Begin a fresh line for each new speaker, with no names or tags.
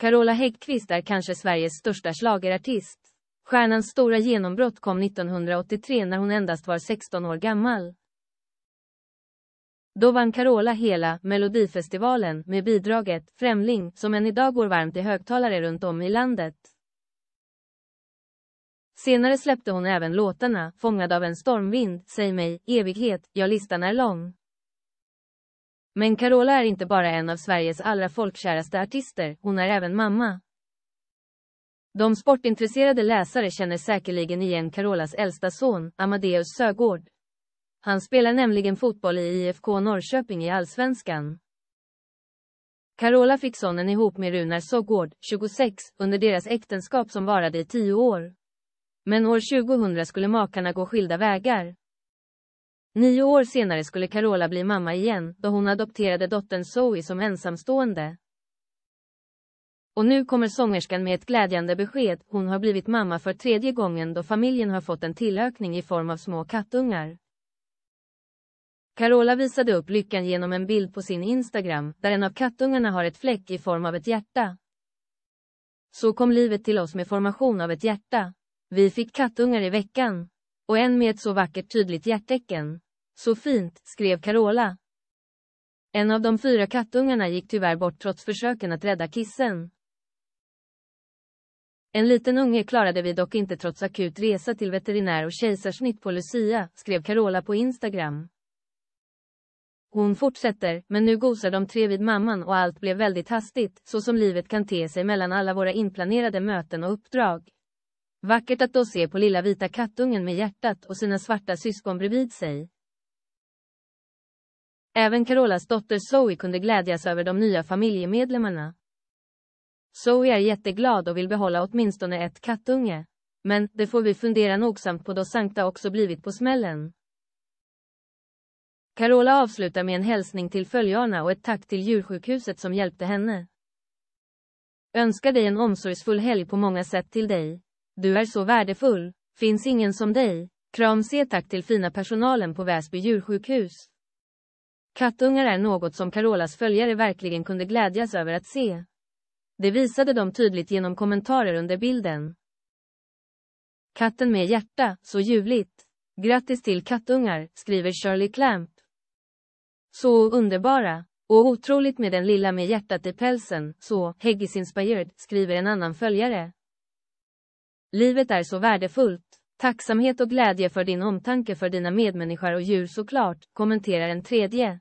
Carola Häggkvist är kanske Sveriges största slagerartist. Stjärnans stora genombrott kom 1983 när hon endast var 16 år gammal. Då vann Carola hela Melodifestivalen med bidraget Främling som än idag går varmt i högtalare runt om i landet. Senare släppte hon även låtarna Fångad av en stormvind, Säg mig, Evighet, Ja listan är lång. Men Carola är inte bara en av Sveriges allra folkkäraste artister, hon är även mamma. De sportintresserade läsare känner säkerligen igen Carolas äldsta son, Amadeus Sögård. Han spelar nämligen fotboll i IFK Norrköping i Allsvenskan. Carola fick sonen ihop med Runar Sögård, 26, under deras äktenskap som varade i tio år. Men år 2000 skulle makarna gå skilda vägar. Nio år senare skulle Carola bli mamma igen, då hon adopterade dottern Zoe som ensamstående. Och nu kommer sångerskan med ett glädjande besked, hon har blivit mamma för tredje gången då familjen har fått en tillökning i form av små kattungar. Carola visade upp lyckan genom en bild på sin Instagram, där en av kattungarna har ett fläck i form av ett hjärta. Så kom livet till oss med formation av ett hjärta. Vi fick kattungar i veckan. Och en med ett så vackert tydligt hjärtecken. Så fint, skrev Carola. En av de fyra kattungarna gick tyvärr bort trots försöken att rädda kissen. En liten unge klarade vi dock inte trots akut resa till veterinär och kejsarsnitt på Lucia, skrev Carola på Instagram. Hon fortsätter, men nu gosar de tre vid mamman och allt blev väldigt hastigt, så som livet kan te sig mellan alla våra inplanerade möten och uppdrag. Vackert att då se på lilla vita kattungen med hjärtat och sina svarta syskon bredvid sig. Även Carolas dotter Zoe kunde glädjas över de nya familjemedlemmarna. Zoe är jätteglad och vill behålla åtminstone ett kattunge. Men, det får vi fundera nogsamt på då Sankta också blivit på smällen. Carola avslutar med en hälsning till följarna och ett tack till djursjukhuset som hjälpte henne. Önskar dig en omsorgsfull helg på många sätt till dig. Du är så värdefull, finns ingen som dig. Kram C tack till fina personalen på Väsby djursjukhus. Kattungar är något som Carolas följare verkligen kunde glädjas över att se. Det visade de tydligt genom kommentarer under bilden. Katten med hjärta, så ljuvligt. Grattis till kattungar, skriver Shirley Clamp. Så underbara. Och otroligt med den lilla med hjärtat i pälsen, så Heggis Inspired, skriver en annan följare. Livet är så värdefullt. Tacksamhet och glädje för din omtanke för dina medmänniskor och djur såklart, kommenterar en tredje.